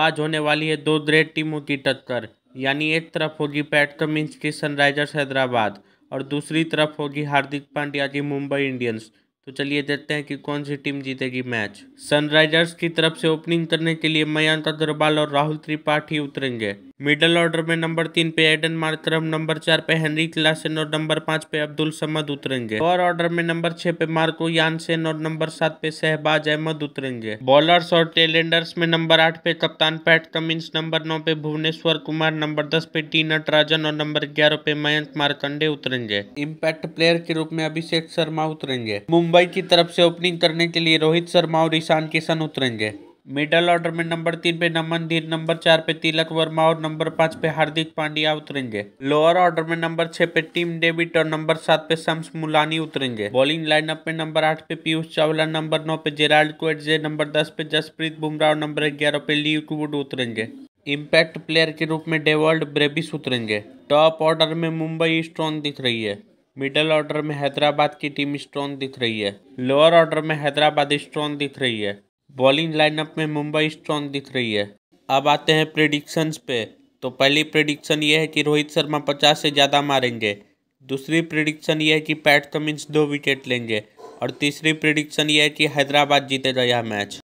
आज होने वाली है दो ग्रेट टीमों की टक्कर यानी एक तरफ होगी पैट कमिंस की सनराइजर्स हैदराबाद और दूसरी तरफ होगी हार्दिक पांड्या की मुंबई इंडियंस तो चलिए देखते हैं कि कौन सी टीम जीतेगी मैच सनराइजर्स की तरफ से ओपनिंग करने के लिए मयंक अग्रवाल और राहुल त्रिपाठी उतरेंगे मिडल ऑर्डर में नंबर तीन पे एडन मार्क्रम नंबर चार पे हेनरी क्लासन और नंबर पांच पे अब्दुल समद उतरेंगे और ऑर्डर में नंबर छह पे मार्को यानसेन और नंबर सात पे शहबाज अहमद उतरेंगे बॉलर्स और टेलेंडर्स में नंबर आठ पे कप्तान पैट कमिंस नंबर नौ पे भुवनेश्वर कुमार नंबर दस पे टी नटराजन और नंबर ग्यारह पे मयंक मारकंडे उतरेंगे इम्पैक्ट प्लेयर के रूप में अभिषेक शर्मा उतरेंगे मुंबई मुंबई की तरफ से ओपनिंग करने के लिए रोहित शर्मा और ईशान किशन उतरेंगे मिडल ऑर्डर में नंबर तीन पे नमन धीर नंबर चार पे तिलक वर्मा और नंबर पाँच पे हार्दिक पांड्या उतरेंगे लोअर ऑर्डर में नंबर छह पे टीम डेविड और नंबर सात पे शम्स मुलानी उतरेंगे बॉलिंग लाइनअप में नंबर आठ पे पीयूष चावला नंबर नौ पे जेराल्ड क्वेटजे नंबर दस पे जसप्रीत बुमराह और नंबर ग्यारह पे लीकवुड उतरेंगे इम्पैक्ट प्लेयर के रूप में डेवर्ल्ड ब्रेबिस उतरेंगे टॉप ऑर्डर में मुंबई स्ट्रॉन्ग दिख रही है मिडल ऑर्डर में हैदराबाद की टीम स्ट्रॉन्ग दिख रही है लोअर ऑर्डर में हैदराबाद स्ट्रॉन्ग दिख रही है बॉलिंग लाइनअप में मुंबई स्ट्रॉन्ग दिख रही है अब आते हैं प्रिडिक्शंस पे तो पहली प्रिडिक्शन ये है कि रोहित शर्मा पचास से ज़्यादा मारेंगे दूसरी प्रिडिक्शन ये है कि पैट कमिंस दो विकेट लेंगे और तीसरी प्रिडिक्शन ये है कि हैदराबाद जीतेगा यह मैच